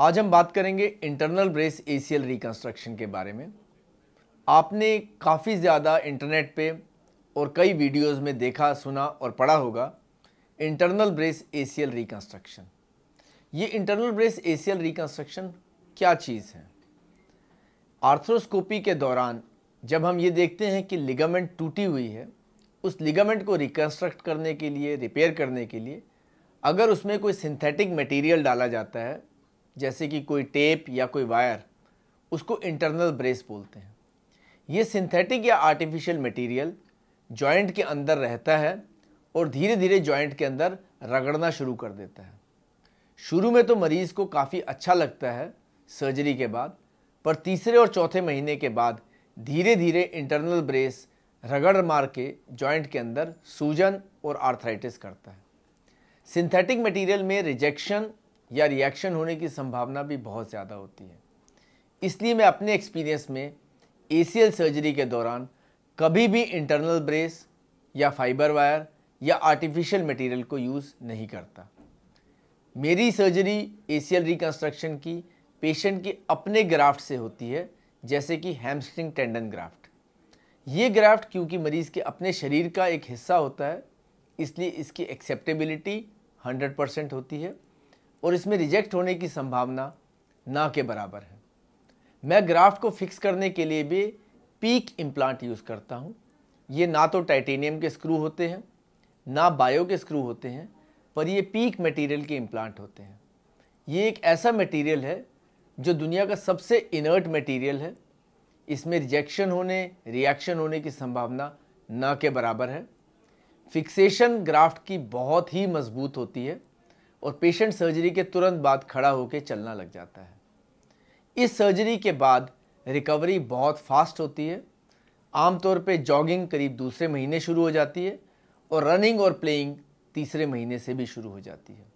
आज हम बात करेंगे इंटरनल ब्रेस एसीएल रिकन्स्ट्रक्शन के बारे में आपने काफ़ी ज़्यादा इंटरनेट पे और कई वीडियोस में देखा सुना और पढ़ा होगा इंटरनल ब्रेस एसीएल रिकंस्ट्रक्शन ये इंटरनल ब्रेस एसीएल रिकन्स्ट्रक्शन क्या चीज़ है आर्थ्रोस्कोपी के दौरान जब हम ये देखते हैं कि लिगामेंट टूटी हुई है उस लिगामेंट को रिकन्स्ट्रक्ट करने के लिए रिपेयर करने के लिए अगर उसमें कोई सिंथेटिक मटेरियल डाला जाता है जैसे कि कोई टेप या कोई वायर उसको इंटरनल ब्रेस बोलते हैं ये सिंथेटिक या आर्टिफिशियल मटेरियल जॉइंट के अंदर रहता है और धीरे धीरे जॉइंट के अंदर रगड़ना शुरू कर देता है शुरू में तो मरीज़ को काफ़ी अच्छा लगता है सर्जरी के बाद पर तीसरे और चौथे महीने के बाद धीरे धीरे इंटरनल ब्रेस रगड़ मार के जॉइंट के अंदर सूजन और आर्थराइटिस करता है सिंथेटिक मटेरियल में रिजेक्शन या रिएक्शन होने की संभावना भी बहुत ज़्यादा होती है इसलिए मैं अपने एक्सपीरियंस में ए सर्जरी के दौरान कभी भी इंटरनल ब्रेस या फाइबर वायर या आर्टिफिशियल मटेरियल को यूज़ नहीं करता मेरी सर्जरी ए रिकन्स्ट्रक्शन की पेशेंट के अपने ग्राफ्ट से होती है जैसे कि हैमस्ट्रिंग टेंडन ग्राफ्ट ये ग्राफ्ट क्योंकि मरीज़ के अपने शरीर का एक हिस्सा होता है इसलिए इसकी एक्सेप्टेबिलिटी 100 परसेंट होती है और इसमें रिजेक्ट होने की संभावना ना के बराबर है मैं ग्राफ्ट को फिक्स करने के लिए भी पीक इम्प्लांट यूज़ करता हूँ ये ना तो टाइटेनियम के स्क्रू होते हैं ना बायो के स्क्रू होते हैं पर ये पीक मटेरियल के इम्प्लांट होते हैं ये एक ऐसा मटेरियल है जो दुनिया का सबसे इनर्ट मटेरियल है इसमें रिजेक्शन होने रिएक्शन होने की संभावना ना के बराबर है फिक्सेशन ग्राफ्ट की बहुत ही मजबूत होती है और पेशेंट सर्जरी के तुरंत बाद खड़ा होकर चलना लग जाता है इस सर्जरी के बाद रिकवरी बहुत फास्ट होती है आमतौर पे जॉगिंग करीब दूसरे महीने शुरू हो जाती है और रनिंग और प्लेइंग तीसरे महीने से भी शुरू हो जाती है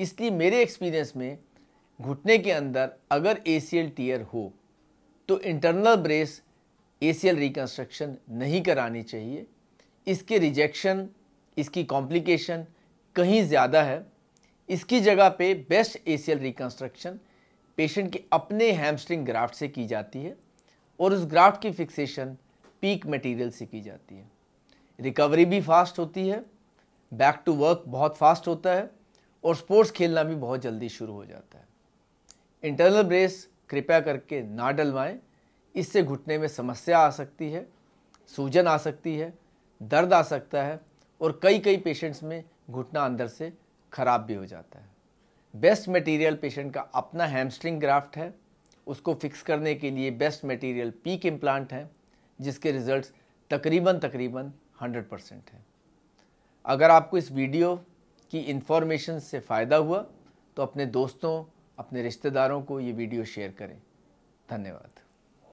इसलिए मेरे एक्सपीरियंस में घुटने के अंदर अगर ए टीयर हो तो इंटरनल ब्रेस ए रिकन्स्ट्रक्शन नहीं करानी चाहिए इसके रिजेक्शन इसकी कॉम्प्लिकेशन कहीं ज़्यादा है इसकी जगह पे बेस्ट एसीएल रिकंस्ट्रक्शन पेशेंट के अपने हैमस्ट्रिंग ग्राफ्ट से की जाती है और उस ग्राफ्ट की फिक्सेशन पीक मटेरियल से की जाती है रिकवरी भी फास्ट होती है बैक टू वर्क बहुत फास्ट होता है और स्पोर्ट्स खेलना भी बहुत जल्दी शुरू हो जाता है इंटरनल ब्रेस कृपया करके ना डलवाएं इससे घुटने में समस्या आ सकती है सूजन आ सकती है दर्द आ सकता है और कई कई पेशेंट्स में घुटना अंदर से ख़राब भी हो जाता है बेस्ट मटेरियल पेशेंट का अपना हैमस्ट्रिंग ग्राफ्ट है उसको फिक्स करने के लिए बेस्ट मटेरियल पीक इम्प्लांट है जिसके रिजल्ट्स तकरीबन तकरीबन 100 परसेंट हैं अगर आपको इस वीडियो की इन्फॉर्मेशन से फ़ायदा हुआ तो अपने दोस्तों अपने रिश्तेदारों को ये वीडियो शेयर करें धन्यवाद